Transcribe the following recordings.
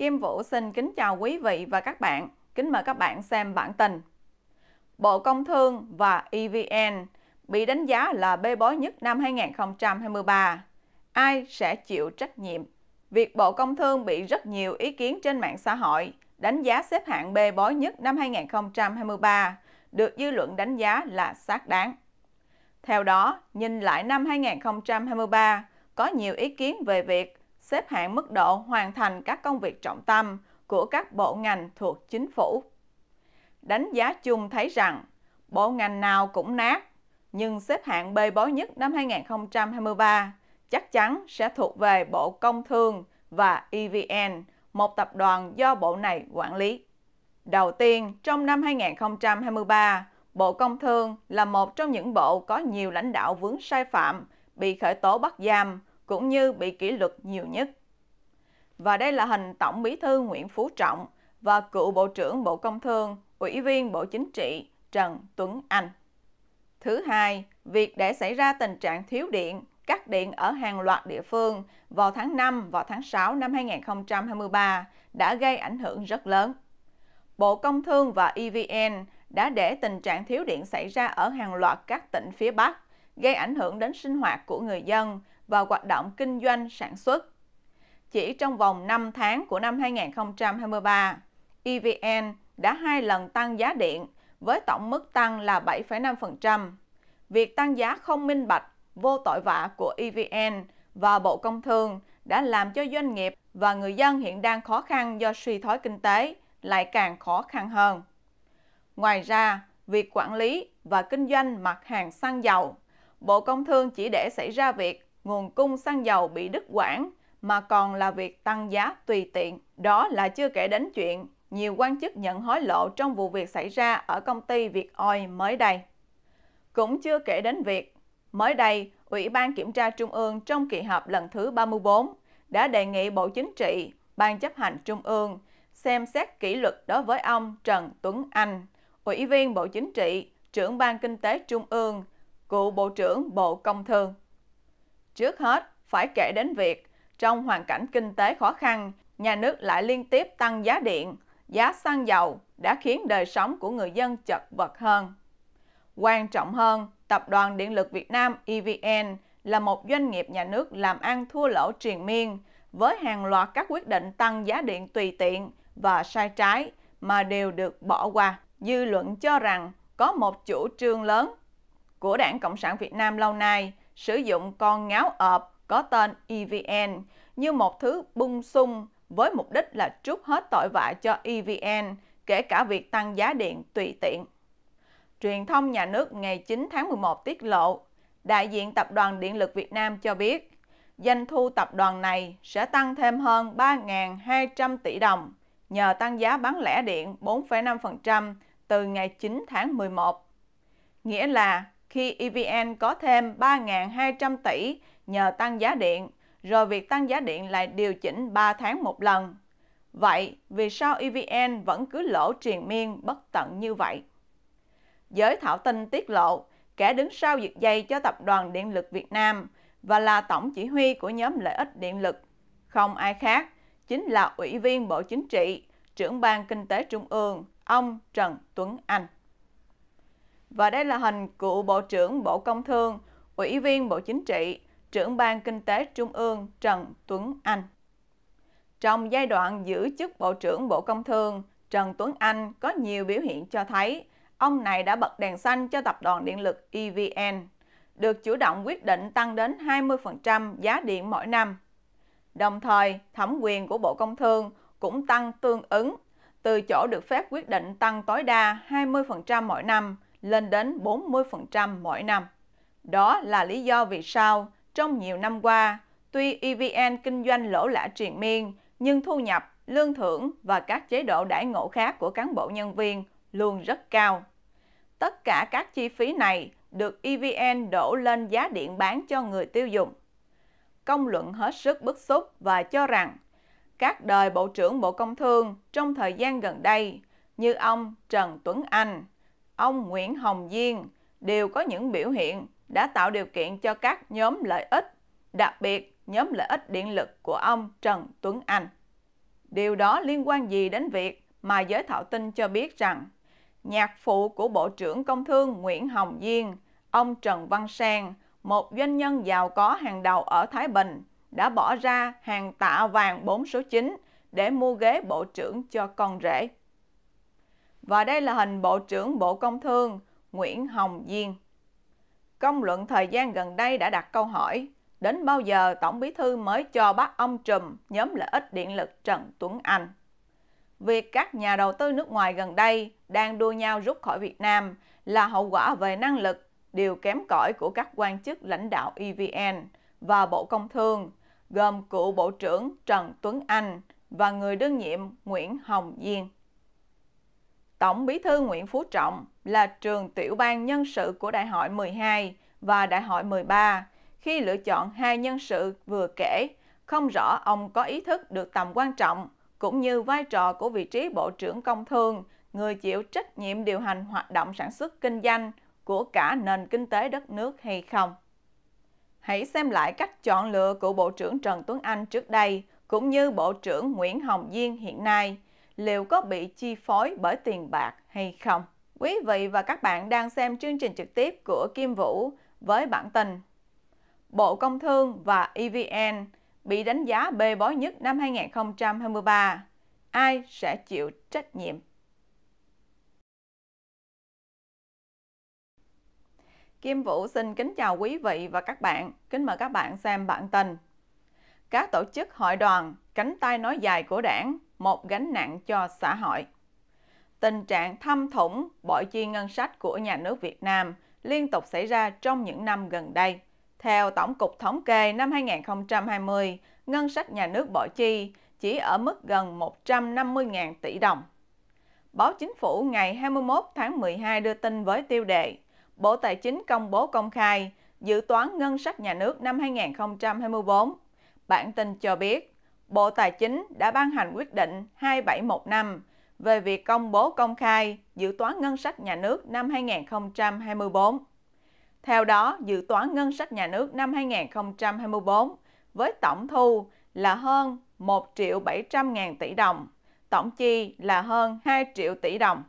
Kim Vũ xin kính chào quý vị và các bạn. Kính mời các bạn xem bản tin. Bộ Công Thương và EVN bị đánh giá là bê bối nhất năm 2023. Ai sẽ chịu trách nhiệm? Việc Bộ Công Thương bị rất nhiều ý kiến trên mạng xã hội đánh giá xếp hạng bê bối nhất năm 2023 được dư luận đánh giá là xác đáng. Theo đó, nhìn lại năm 2023, có nhiều ý kiến về việc xếp hạng mức độ hoàn thành các công việc trọng tâm của các bộ ngành thuộc chính phủ. Đánh giá chung thấy rằng, bộ ngành nào cũng nát, nhưng xếp hạng bê bối nhất năm 2023 chắc chắn sẽ thuộc về Bộ Công Thương và EVN, một tập đoàn do bộ này quản lý. Đầu tiên, trong năm 2023, Bộ Công Thương là một trong những bộ có nhiều lãnh đạo vướng sai phạm, bị khởi tố bắt giam cũng như bị kỷ luật nhiều nhất. Và đây là hình Tổng Bí thư Nguyễn Phú Trọng và cựu Bộ trưởng Bộ Công Thương, Ủy viên Bộ Chính trị Trần Tuấn Anh. Thứ hai, việc để xảy ra tình trạng thiếu điện, cắt điện ở hàng loạt địa phương vào tháng 5 và tháng 6 năm 2023 đã gây ảnh hưởng rất lớn. Bộ Công Thương và EVN đã để tình trạng thiếu điện xảy ra ở hàng loạt các tỉnh phía Bắc, gây ảnh hưởng đến sinh hoạt của người dân và hoạt động kinh doanh sản xuất. Chỉ trong vòng 5 tháng của năm 2023, EVN đã hai lần tăng giá điện với tổng mức tăng là 7,5%. Việc tăng giá không minh bạch, vô tội vạ của EVN và Bộ Công Thương đã làm cho doanh nghiệp và người dân hiện đang khó khăn do suy thoái kinh tế lại càng khó khăn hơn. Ngoài ra, việc quản lý và kinh doanh mặt hàng xăng dầu, Bộ Công Thương chỉ để xảy ra việc nguồn cung xăng dầu bị đứt quãng mà còn là việc tăng giá tùy tiện. Đó là chưa kể đến chuyện nhiều quan chức nhận hối lộ trong vụ việc xảy ra ở công ty Việt Oil mới đây. Cũng chưa kể đến việc, mới đây, Ủy ban Kiểm tra Trung ương trong kỳ họp lần thứ 34 đã đề nghị Bộ Chính trị, Ban chấp hành Trung ương xem xét kỷ luật đối với ông Trần Tuấn Anh, Ủy viên Bộ Chính trị, trưởng Ban Kinh tế Trung ương, cựu Bộ trưởng Bộ Công Thương. Trước hết, phải kể đến việc trong hoàn cảnh kinh tế khó khăn, nhà nước lại liên tiếp tăng giá điện, giá xăng dầu đã khiến đời sống của người dân chật vật hơn. Quan trọng hơn, Tập đoàn Điện lực Việt Nam EVN là một doanh nghiệp nhà nước làm ăn thua lỗ triền miên với hàng loạt các quyết định tăng giá điện tùy tiện và sai trái mà đều được bỏ qua. Dư luận cho rằng có một chủ trương lớn của Đảng Cộng sản Việt Nam lâu nay sử dụng con ngáo ợp có tên EVN như một thứ bung sung với mục đích là trút hết tội vạ cho EVN, kể cả việc tăng giá điện tùy tiện. Truyền thông nhà nước ngày 9 tháng 11 tiết lộ, đại diện Tập đoàn Điện lực Việt Nam cho biết, doanh thu tập đoàn này sẽ tăng thêm hơn 3.200 tỷ đồng nhờ tăng giá bán lẻ điện 4,5% từ ngày 9 tháng 11. Nghĩa là khi EVN có thêm 3.200 tỷ nhờ tăng giá điện, rồi việc tăng giá điện lại điều chỉnh 3 tháng một lần. Vậy, vì sao EVN vẫn cứ lỗ triền miên bất tận như vậy? Giới thảo tin tiết lộ, kẻ đứng sau giật dây cho Tập đoàn Điện lực Việt Nam và là tổng chỉ huy của nhóm lợi ích điện lực, không ai khác, chính là Ủy viên Bộ Chính trị, trưởng ban Kinh tế Trung ương, ông Trần Tuấn Anh. Và đây là hình cựu Bộ trưởng Bộ Công Thương, Ủy viên Bộ Chính trị, trưởng ban Kinh tế Trung ương Trần Tuấn Anh. Trong giai đoạn giữ chức Bộ trưởng Bộ Công Thương, Trần Tuấn Anh có nhiều biểu hiện cho thấy ông này đã bật đèn xanh cho tập đoàn điện lực EVN, được chủ động quyết định tăng đến 20% giá điện mỗi năm. Đồng thời, thẩm quyền của Bộ Công Thương cũng tăng tương ứng, từ chỗ được phép quyết định tăng tối đa 20% mỗi năm – lên đến 40% mỗi năm. Đó là lý do vì sao trong nhiều năm qua, tuy EVN kinh doanh lỗ lã triền miên, nhưng thu nhập, lương thưởng và các chế độ đãi ngộ khác của cán bộ nhân viên luôn rất cao. Tất cả các chi phí này được EVN đổ lên giá điện bán cho người tiêu dùng. Công luận hết sức bức xúc và cho rằng các đời Bộ trưởng Bộ Công Thương trong thời gian gần đây như ông Trần Tuấn Anh, ông Nguyễn Hồng Diên đều có những biểu hiện đã tạo điều kiện cho các nhóm lợi ích, đặc biệt nhóm lợi ích điện lực của ông Trần Tuấn Anh. Điều đó liên quan gì đến việc mà giới thạo tin cho biết rằng nhạc phụ của Bộ trưởng Công Thương Nguyễn Hồng Diên, ông Trần Văn Sang, một doanh nhân giàu có hàng đầu ở Thái Bình, đã bỏ ra hàng tạ vàng 4 số 9 để mua ghế bộ trưởng cho con rể. Và đây là hình Bộ trưởng Bộ Công Thương Nguyễn Hồng Diên. Công luận thời gian gần đây đã đặt câu hỏi đến bao giờ Tổng Bí Thư mới cho bác ông Trùm nhóm lợi ích điện lực Trần Tuấn Anh. Việc các nhà đầu tư nước ngoài gần đây đang đua nhau rút khỏi Việt Nam là hậu quả về năng lực điều kém cỏi của các quan chức lãnh đạo EVN và Bộ Công Thương, gồm cựu Bộ trưởng Trần Tuấn Anh và người đương nhiệm Nguyễn Hồng Diên. Tổng Bí thư Nguyễn Phú Trọng là trường tiểu ban nhân sự của Đại hội 12 và Đại hội 13 khi lựa chọn hai nhân sự vừa kể, không rõ ông có ý thức được tầm quan trọng cũng như vai trò của vị trí Bộ trưởng Công Thương, người chịu trách nhiệm điều hành hoạt động sản xuất kinh doanh của cả nền kinh tế đất nước hay không. Hãy xem lại cách chọn lựa của Bộ trưởng Trần Tuấn Anh trước đây cũng như Bộ trưởng Nguyễn Hồng Diên hiện nay – liệu có bị chi phối bởi tiền bạc hay không. Quý vị và các bạn đang xem chương trình trực tiếp của Kim Vũ với bản tin Bộ Công Thương và EVN bị đánh giá bê bối nhất năm 2023. Ai sẽ chịu trách nhiệm? Kim Vũ xin kính chào quý vị và các bạn. Kính mời các bạn xem bản tin. Các tổ chức hội đoàn, cánh tay nói dài của đảng một gánh nặng cho xã hội. Tình trạng thâm thủng, bội chi ngân sách của nhà nước Việt Nam liên tục xảy ra trong những năm gần đây. Theo Tổng cục Thống kê năm 2020, ngân sách nhà nước bội chi chỉ ở mức gần 150.000 tỷ đồng. Báo Chính phủ ngày 21 tháng 12 đưa tin với tiêu đề Bộ Tài chính công bố công khai dự toán ngân sách nhà nước năm 2024. Bản tin cho biết Bộ Tài chính đã ban hành quyết định 2715 về việc công bố công khai dự toán ngân sách nhà nước năm 2024. Theo đó, dự toán ngân sách nhà nước năm 2024 với tổng thu là hơn 1 triệu 700 ngàn tỷ đồng, tổng chi là hơn 2 triệu tỷ đồng.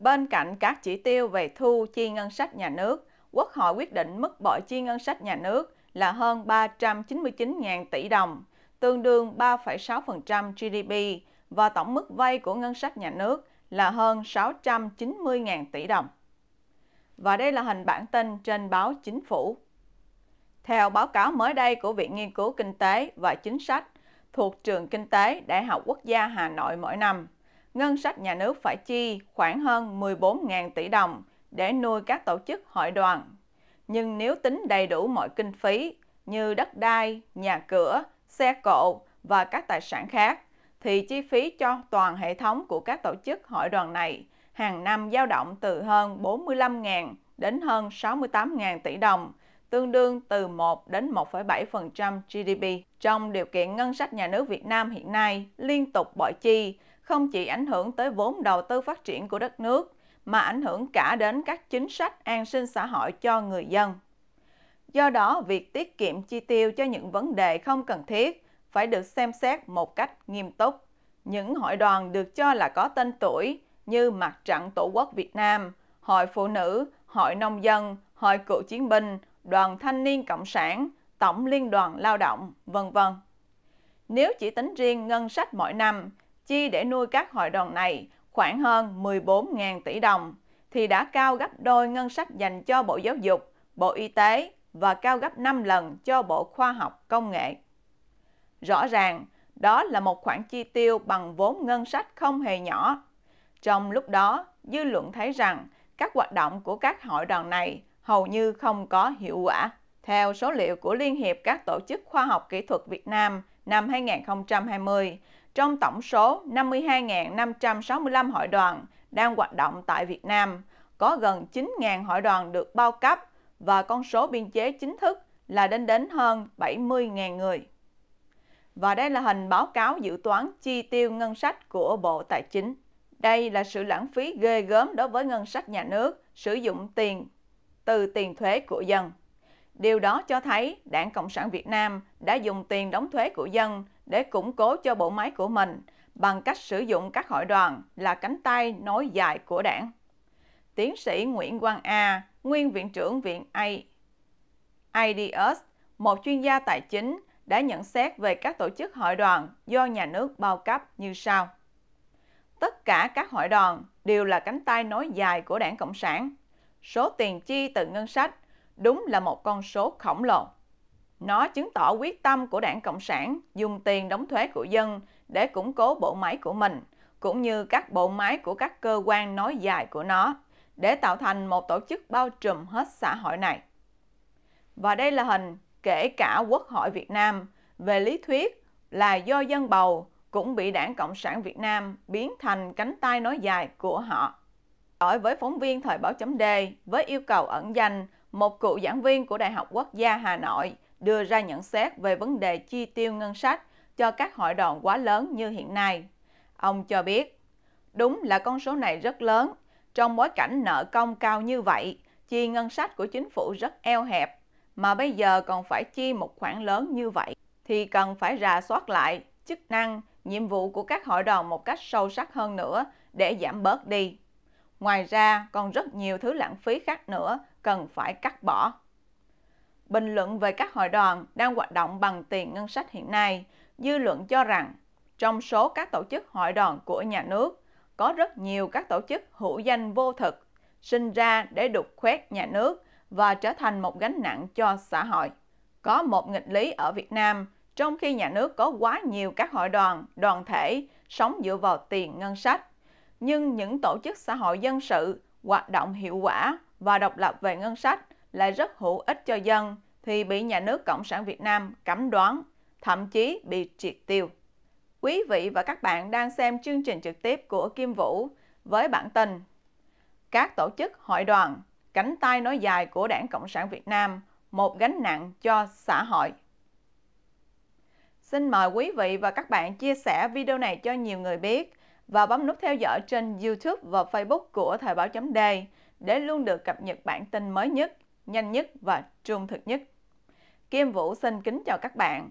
Bên cạnh các chỉ tiêu về thu chi ngân sách nhà nước, Quốc hội quyết định mức bội chi ngân sách nhà nước là hơn 399.000 tỷ đồng, tương đương 3,6% GDP và tổng mức vay của ngân sách nhà nước là hơn 690.000 tỷ đồng. Và đây là hình bản tin trên báo Chính phủ. Theo báo cáo mới đây của Viện Nghiên cứu Kinh tế và Chính sách thuộc Trường Kinh tế Đại học Quốc gia Hà Nội mỗi năm, ngân sách nhà nước phải chi khoảng hơn 14.000 tỷ đồng để nuôi các tổ chức hội đoàn. Nhưng nếu tính đầy đủ mọi kinh phí như đất đai, nhà cửa, xe cộ và các tài sản khác, thì chi phí cho toàn hệ thống của các tổ chức hội đoàn này hàng năm dao động từ hơn 45.000 đến hơn 68.000 tỷ đồng, tương đương từ 1 đến 1,7% GDP. Trong điều kiện ngân sách nhà nước Việt Nam hiện nay liên tục bội chi, không chỉ ảnh hưởng tới vốn đầu tư phát triển của đất nước, mà ảnh hưởng cả đến các chính sách an sinh xã hội cho người dân. Do đó, việc tiết kiệm chi tiêu cho những vấn đề không cần thiết phải được xem xét một cách nghiêm túc. Những hội đoàn được cho là có tên tuổi như Mặt trận Tổ quốc Việt Nam, Hội Phụ Nữ, Hội Nông dân, Hội Cựu Chiến binh, Đoàn Thanh niên Cộng sản, Tổng Liên đoàn Lao động, vân vân. Nếu chỉ tính riêng ngân sách mỗi năm, chi để nuôi các hội đoàn này khoảng hơn 14.000 tỷ đồng, thì đã cao gấp đôi ngân sách dành cho Bộ Giáo dục, Bộ Y tế, và cao gấp 5 lần cho Bộ Khoa học Công nghệ. Rõ ràng, đó là một khoản chi tiêu bằng vốn ngân sách không hề nhỏ. Trong lúc đó, dư luận thấy rằng các hoạt động của các hội đoàn này hầu như không có hiệu quả. Theo số liệu của Liên hiệp các tổ chức khoa học kỹ thuật Việt Nam năm 2020, trong tổng số 52.565 hội đoàn đang hoạt động tại Việt Nam, có gần 9.000 hội đoàn được bao cấp và con số biên chế chính thức là đến đến hơn 70.000 người. Và đây là hình báo cáo dự toán chi tiêu ngân sách của Bộ Tài chính. Đây là sự lãng phí ghê gớm đối với ngân sách nhà nước sử dụng tiền từ tiền thuế của dân. Điều đó cho thấy Đảng Cộng sản Việt Nam đã dùng tiền đóng thuế của dân để củng cố cho bộ máy của mình bằng cách sử dụng các hội đoàn là cánh tay nối dài của đảng. Tiến sĩ Nguyễn Quang A, nguyên Viện trưởng Viện A. IDS, một chuyên gia tài chính, đã nhận xét về các tổ chức hội đoàn do nhà nước bao cấp như sau. Tất cả các hội đoàn đều là cánh tay nối dài của đảng Cộng sản. Số tiền chi từ ngân sách đúng là một con số khổng lồ. Nó chứng tỏ quyết tâm của đảng Cộng sản dùng tiền đóng thuế của dân để củng cố bộ máy của mình, cũng như các bộ máy của các cơ quan nói dài của nó để tạo thành một tổ chức bao trùm hết xã hội này. Và đây là hình kể cả Quốc hội Việt Nam về lý thuyết là do dân bầu cũng bị Đảng Cộng sản Việt Nam biến thành cánh tay nói dài của họ. Đối với phóng viên Thời báo chấm D với yêu cầu ẩn danh, một cựu giảng viên của Đại học Quốc gia Hà Nội đưa ra nhận xét về vấn đề chi tiêu ngân sách cho các hội đoàn quá lớn như hiện nay. Ông cho biết, đúng là con số này rất lớn trong bối cảnh nợ công cao như vậy, chi ngân sách của chính phủ rất eo hẹp, mà bây giờ còn phải chi một khoản lớn như vậy, thì cần phải rà soát lại chức năng, nhiệm vụ của các hội đồng một cách sâu sắc hơn nữa để giảm bớt đi. Ngoài ra, còn rất nhiều thứ lãng phí khác nữa cần phải cắt bỏ. Bình luận về các hội đoàn đang hoạt động bằng tiền ngân sách hiện nay, dư luận cho rằng trong số các tổ chức hội đoàn của nhà nước, có rất nhiều các tổ chức hữu danh vô thực, sinh ra để đục khoét nhà nước và trở thành một gánh nặng cho xã hội. Có một nghịch lý ở Việt Nam, trong khi nhà nước có quá nhiều các hội đoàn, đoàn thể sống dựa vào tiền ngân sách, nhưng những tổ chức xã hội dân sự hoạt động hiệu quả và độc lập về ngân sách lại rất hữu ích cho dân thì bị nhà nước Cộng sản Việt Nam cấm đoán, thậm chí bị triệt tiêu. Quý vị và các bạn đang xem chương trình trực tiếp của Kim Vũ với bản tin Các tổ chức hội đoàn, cánh tay nói dài của Đảng Cộng sản Việt Nam, một gánh nặng cho xã hội. Xin mời quý vị và các bạn chia sẻ video này cho nhiều người biết và bấm nút theo dõi trên YouTube và Facebook của Thời báo chấm D để luôn được cập nhật bản tin mới nhất, nhanh nhất và trung thực nhất. Kim Vũ xin kính chào các bạn